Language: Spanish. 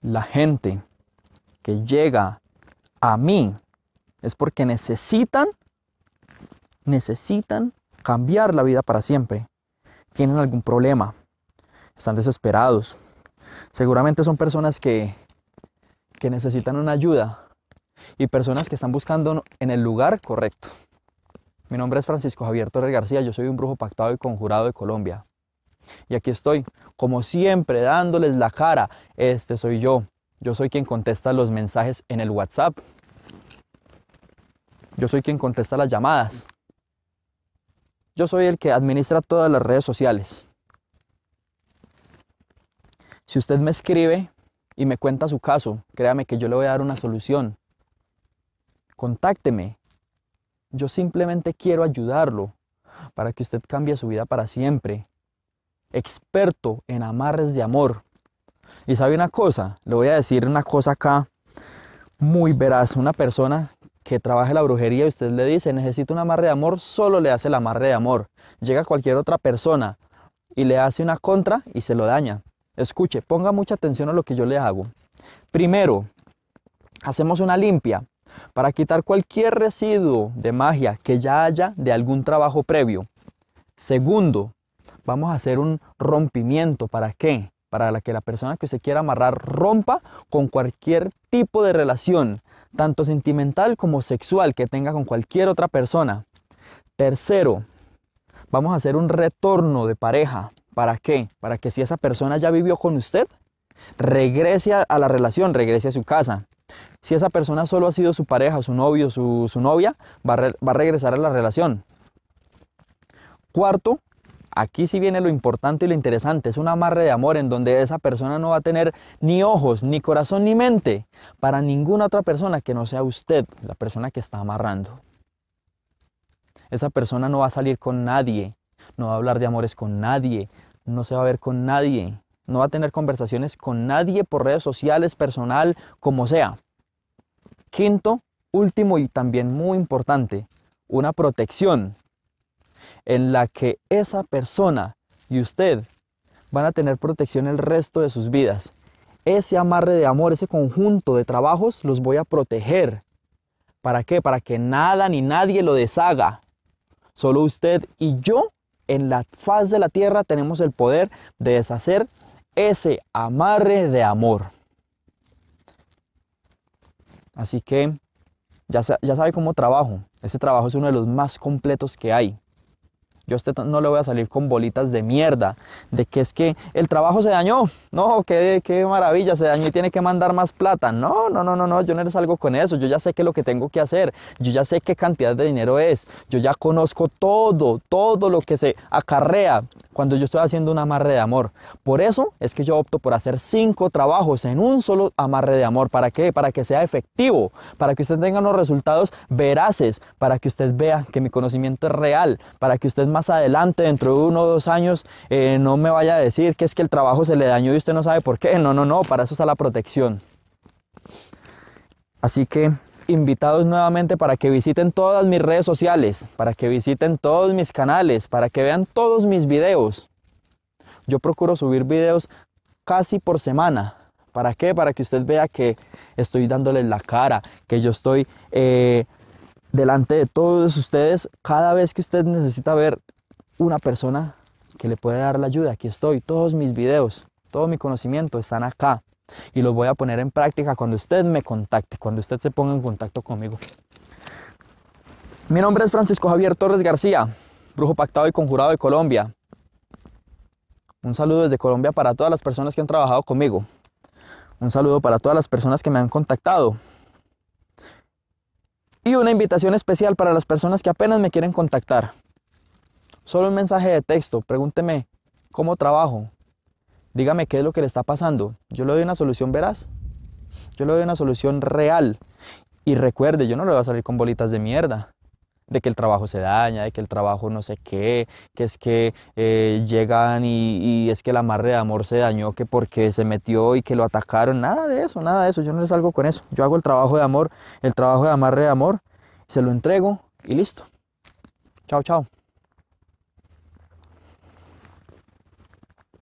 la gente que llega a mí es porque necesitan, necesitan cambiar la vida para siempre. Tienen algún problema, están desesperados. Seguramente son personas que, que necesitan una ayuda y personas que están buscando en el lugar correcto. Mi nombre es Francisco Javier Torres García, yo soy un brujo pactado y conjurado de Colombia. Y aquí estoy, como siempre, dándoles la cara. Este soy yo. Yo soy quien contesta los mensajes en el WhatsApp. Yo soy quien contesta las llamadas. Yo soy el que administra todas las redes sociales. Si usted me escribe y me cuenta su caso, créame que yo le voy a dar una solución. Contácteme. Yo simplemente quiero ayudarlo para que usted cambie su vida para siempre experto en amarres de amor. Y sabe una cosa, le voy a decir una cosa acá muy veraz. Una persona que trabaja en la brujería y usted le dice, necesito un amarre de amor, solo le hace el amarre de amor. Llega cualquier otra persona y le hace una contra y se lo daña. Escuche, ponga mucha atención a lo que yo le hago. Primero, hacemos una limpia para quitar cualquier residuo de magia que ya haya de algún trabajo previo. Segundo, vamos a hacer un rompimiento. ¿Para qué? Para que la persona que se quiera amarrar rompa con cualquier tipo de relación, tanto sentimental como sexual, que tenga con cualquier otra persona. Tercero, vamos a hacer un retorno de pareja. ¿Para qué? Para que si esa persona ya vivió con usted, regrese a la relación, regrese a su casa. Si esa persona solo ha sido su pareja, su novio, su, novia, va va a regresar a la relación. Cuarto, Aquí sí viene lo importante y lo interesante, es un amarre de amor en donde esa persona no va a tener ni ojos, ni corazón, ni mente para ninguna otra persona que no sea usted, la persona que está amarrando. Esa persona no va a salir con nadie, no va a hablar de amores con nadie, no se va a ver con nadie, no va a tener conversaciones con nadie por redes sociales, personal, como sea. Quinto, último y también muy importante, una protección en la que esa persona y usted van a tener protección el resto de sus vidas. Ese amarre de amor, ese conjunto de trabajos los voy a proteger. ¿Para qué? Para que nada ni nadie lo deshaga. Solo usted y yo en la faz de la tierra tenemos el poder de deshacer ese amarre de amor. Así que ya, sabe cómo trabajo. Este trabajo es uno de los más completos que hay. Yo a usted no le voy a salir con bolitas de mierda, de que es que el trabajo se dañó, no, qué, qué maravilla, se dañó y tiene que mandar más plata. No, no, no, no, no, yo no eres salgo con eso, yo ya sé qué es lo que tengo que hacer, yo ya sé qué cantidad de dinero es, yo ya conozco todo, todo lo que se acarrea cuando yo estoy haciendo un amarre de amor. Por eso es que yo opto por hacer cinco trabajos en un solo amarre de amor. ¿Para qué? Para que sea efectivo, para que usted tenga unos resultados veraces, para que usted vea que mi conocimiento es real, para que usted más adelante, dentro de uno o dos años, eh, no me vaya a decir que es que el trabajo se le dañó y usted no sabe por qué. No, no, no, para eso está la protección. Así que invitados nuevamente para que visiten todas mis redes sociales, para que visiten todos mis canales, para que vean todos mis videos. Yo procuro subir videos casi por semana. ¿Para qué? Para que usted vea que estoy dándole la cara, que yo estoy eh, delante de todos ustedes cada vez que usted necesita ver una persona que le puede dar la ayuda. Aquí estoy, todos mis videos, todo mi conocimiento están acá y los voy a poner en práctica cuando usted me contacte, cuando usted se ponga en contacto conmigo. Mi nombre es Francisco Javier Torres García, brujo pactado y conjurado de Colombia. Un saludo desde Colombia para todas las personas que han trabajado conmigo. Un saludo para todas las personas que me han contactado. Y una invitación especial para las personas que apenas me quieren contactar. Solo un mensaje de texto, pregúnteme cómo trabajo, dígame qué es lo que le está pasando. Yo le doy una solución veraz, yo le doy una solución real. Y recuerde, yo no le voy a salir con bolitas de mierda de que el trabajo se daña, de que el trabajo no sé qué, que es que eh, llegan y, es que el amarre de amor se dañó, que porque se metió y que lo atacaron, nada de eso, nada de eso, yo no les salgo con eso, yo hago el trabajo de amor, el trabajo de amarre de amor, se lo entrego y listo. Chao, chao.